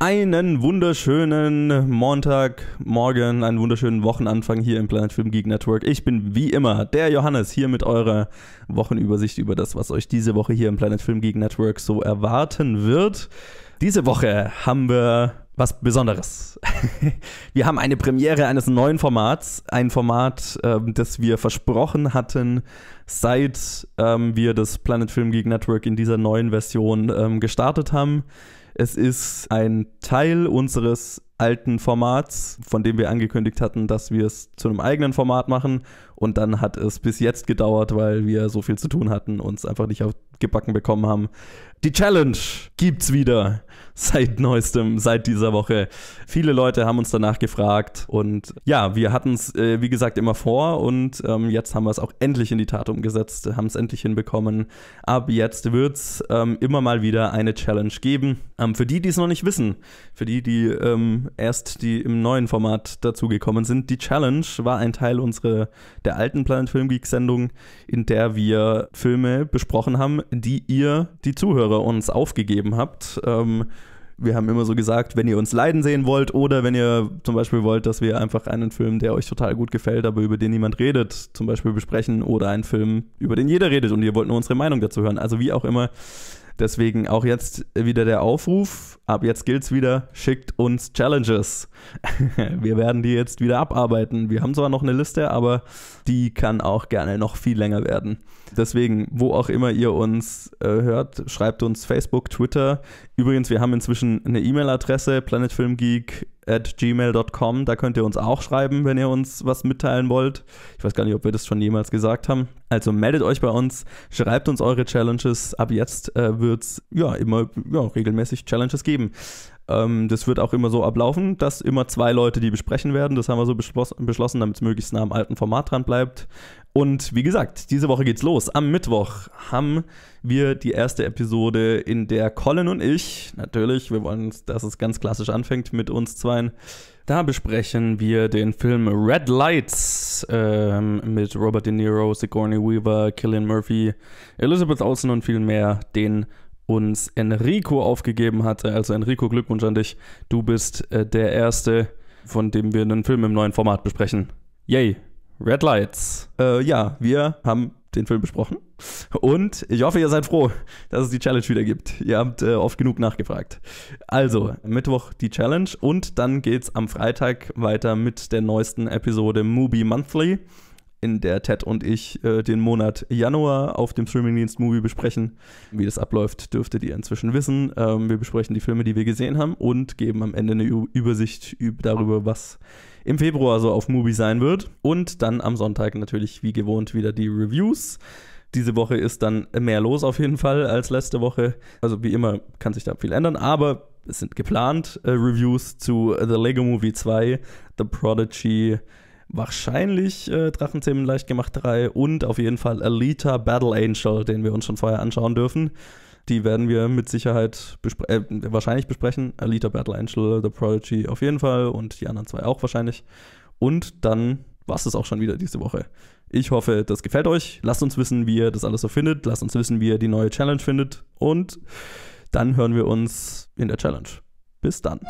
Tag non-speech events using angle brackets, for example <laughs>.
Einen wunderschönen Montagmorgen, einen wunderschönen Wochenanfang hier im Planet Film Geek Network. Ich bin wie immer der Johannes hier mit eurer Wochenübersicht über das, was euch diese Woche hier im Planet Film Geek Network so erwarten wird. Diese Woche haben wir was Besonderes. <laughs> wir haben eine Premiere eines neuen Formats, ein Format, ähm, das wir versprochen hatten, seit ähm, wir das Planet Film Geek Network in dieser neuen Version ähm, gestartet haben. Es ist ein Teil unseres alten Formats, von dem wir angekündigt hatten, dass wir es zu einem eigenen Format machen. Und dann hat es bis jetzt gedauert, weil wir so viel zu tun hatten und es einfach nicht auf gebacken bekommen haben. Die Challenge gibt's wieder <laughs> seit neuestem, seit dieser Woche. Viele Leute haben uns danach gefragt und ja, wir hatten es, äh, wie gesagt, immer vor und ähm, jetzt haben wir es auch endlich in die Tat umgesetzt, haben es endlich hinbekommen. Ab jetzt wird es ähm, immer mal wieder eine Challenge geben. Ähm, für die, die es noch nicht wissen, für die, die ähm, erst die im neuen Format dazugekommen sind. Die Challenge war ein Teil unserer der alten Planet Film Geek Sendung, in der wir Filme besprochen haben, die ihr, die Zuhörer, uns aufgegeben habt. Ähm, wir haben immer so gesagt, wenn ihr uns leiden sehen wollt oder wenn ihr zum Beispiel wollt, dass wir einfach einen Film, der euch total gut gefällt, aber über den niemand redet, zum Beispiel besprechen oder einen Film, über den jeder redet und ihr wollt nur unsere Meinung dazu hören. Also wie auch immer, Deswegen auch jetzt wieder der Aufruf. Ab jetzt gilt's wieder, schickt uns Challenges. <laughs> Wir werden die jetzt wieder abarbeiten. Wir haben zwar noch eine Liste, aber die kann auch gerne noch viel länger werden. Deswegen, wo auch immer ihr uns äh, hört, schreibt uns Facebook, Twitter. Übrigens, wir haben inzwischen eine E-Mail-Adresse, planetfilmgeek at gmail.com. Da könnt ihr uns auch schreiben, wenn ihr uns was mitteilen wollt. Ich weiß gar nicht, ob wir das schon jemals gesagt haben. Also meldet euch bei uns, schreibt uns eure Challenges. Ab jetzt äh, wird es ja immer ja, regelmäßig Challenges geben. Ähm, das wird auch immer so ablaufen, dass immer zwei Leute die besprechen werden. Das haben wir so beschlossen, damit es möglichst nah am alten Format dran bleibt. Und wie gesagt, diese Woche geht's los. Am Mittwoch haben wir die erste Episode, in der Colin und ich, natürlich, wir wollen, dass es ganz klassisch anfängt mit uns zweien, da besprechen wir den Film Red Lights ähm, mit Robert De Niro, Sigourney Weaver, Killian Murphy, Elizabeth Olsen und viel mehr, den uns Enrico aufgegeben hatte. Also Enrico, Glückwunsch an dich. Du bist äh, der Erste, von dem wir einen Film im neuen Format besprechen. Yay! Red Lights. Äh, ja, wir haben den Film besprochen. Und ich hoffe, ihr seid froh, dass es die Challenge wieder gibt. Ihr habt äh, oft genug nachgefragt. Also, Mittwoch die Challenge und dann geht es am Freitag weiter mit der neuesten Episode Movie Monthly, in der Ted und ich äh, den Monat Januar auf dem Streamingdienst Movie besprechen. Wie das abläuft, dürftet ihr inzwischen wissen. Ähm, wir besprechen die Filme, die wir gesehen haben und geben am Ende eine Übersicht darüber, was im Februar so auf Movie sein wird. Und dann am Sonntag natürlich wie gewohnt wieder die Reviews. Diese Woche ist dann mehr los auf jeden Fall als letzte Woche. Also wie immer kann sich da viel ändern, aber es sind geplant äh, Reviews zu The Lego Movie 2, The Prodigy, wahrscheinlich äh, Drachenzähmen leicht gemacht 3 und auf jeden Fall Alita Battle Angel, den wir uns schon vorher anschauen dürfen die werden wir mit Sicherheit bespre äh, wahrscheinlich besprechen. Alita Battle Angel, The Prodigy auf jeden Fall und die anderen zwei auch wahrscheinlich. Und dann war es das auch schon wieder diese Woche. Ich hoffe, das gefällt euch. Lasst uns wissen, wie ihr das alles so findet. Lasst uns wissen, wie ihr die neue Challenge findet. Und dann hören wir uns in der Challenge. Bis dann.